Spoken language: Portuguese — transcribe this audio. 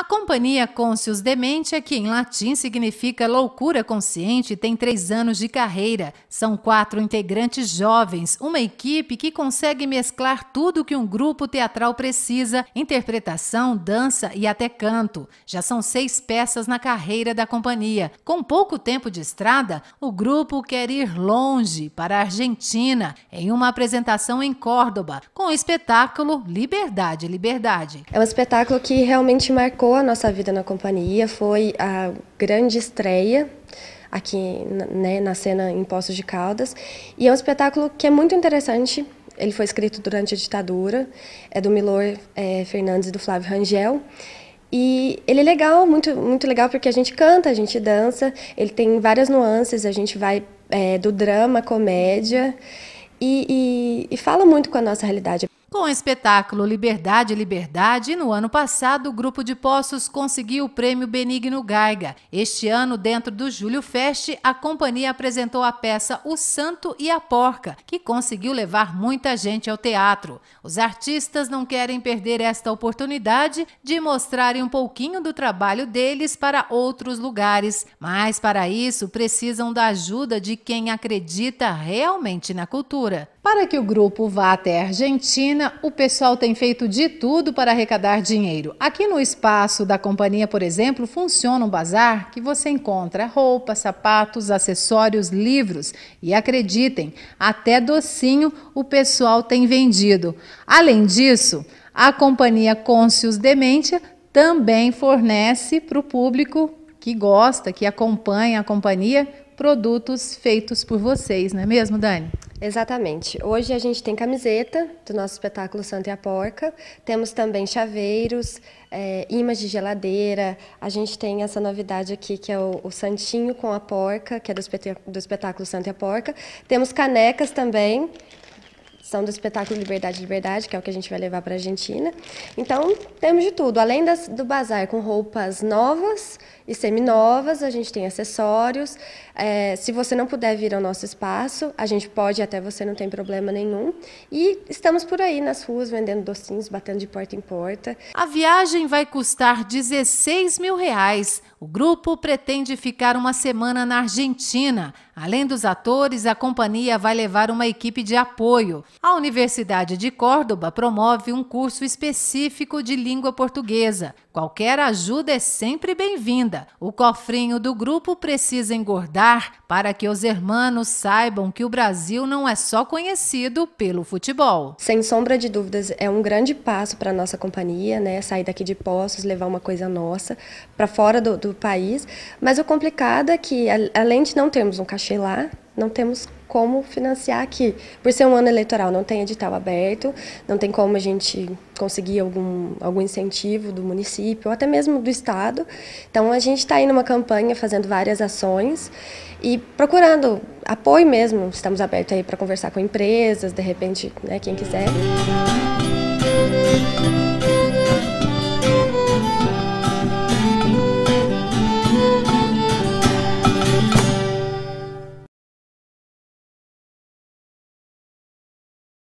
A companhia Conscius Dementia, é que em latim significa loucura consciente, tem três anos de carreira. São quatro integrantes jovens, uma equipe que consegue mesclar tudo que um grupo teatral precisa: interpretação, dança e até canto. Já são seis peças na carreira da companhia. Com pouco tempo de estrada, o grupo quer ir longe para a Argentina, em uma apresentação em Córdoba, com o espetáculo Liberdade, Liberdade. É um espetáculo que realmente marcou marcou a nossa vida na companhia foi a grande estreia aqui né, na cena em Poços de Caldas. E é um espetáculo que é muito interessante. Ele foi escrito durante a ditadura, é do Milor é, Fernandes e do Flávio Rangel. E ele é legal, muito, muito legal, porque a gente canta, a gente dança, ele tem várias nuances, a gente vai é, do drama, comédia, e, e, e fala muito com a nossa realidade. Com o espetáculo Liberdade, Liberdade, no ano passado, o grupo de Poços conseguiu o prêmio Benigno Gaiga. Este ano, dentro do Júlio Fest, a companhia apresentou a peça O Santo e a Porca, que conseguiu levar muita gente ao teatro. Os artistas não querem perder esta oportunidade de mostrarem um pouquinho do trabalho deles para outros lugares, mas para isso precisam da ajuda de quem acredita realmente na cultura. Para que o grupo vá até a Argentina, o pessoal tem feito de tudo para arrecadar dinheiro. Aqui no espaço da companhia, por exemplo, funciona um bazar que você encontra roupas, sapatos, acessórios, livros e acreditem, até docinho o pessoal tem vendido. Além disso, a companhia Conscius Dementia também fornece para o público que gosta, que acompanha a companhia, produtos feitos por vocês, não é mesmo, Dani? Exatamente. Hoje a gente tem camiseta do nosso espetáculo Santa e a Porca, temos também chaveiros, é, imãs de geladeira, a gente tem essa novidade aqui que é o, o Santinho com a Porca, que é do, espet do espetáculo Santa e a Porca, temos canecas também, são do espetáculo Liberdade, Liberdade, que é o que a gente vai levar para a Argentina. Então, temos de tudo. Além das, do bazar com roupas novas e seminovas, a gente tem acessórios. É, se você não puder vir ao nosso espaço, a gente pode até você, não tem problema nenhum. E estamos por aí nas ruas vendendo docinhos, batendo de porta em porta. A viagem vai custar 16 mil reais. O grupo pretende ficar uma semana na Argentina. Além dos atores, a companhia vai levar uma equipe de apoio. A Universidade de Córdoba promove um curso específico de língua portuguesa. Qualquer ajuda é sempre bem-vinda. O cofrinho do grupo precisa engordar para que os hermanos saibam que o Brasil não é só conhecido pelo futebol. Sem sombra de dúvidas, é um grande passo para a nossa companhia, né? Sair daqui de Poços, levar uma coisa nossa para fora do, do, país. Mas o complicado é que, além de não termos um cachorro lá, não temos como financiar aqui. Por ser um ano eleitoral, não tem edital aberto, não tem como a gente conseguir algum, algum incentivo do município, ou até mesmo do Estado. Então, a gente está aí numa campanha, fazendo várias ações e procurando apoio mesmo. Estamos abertos aí para conversar com empresas, de repente, né, quem quiser.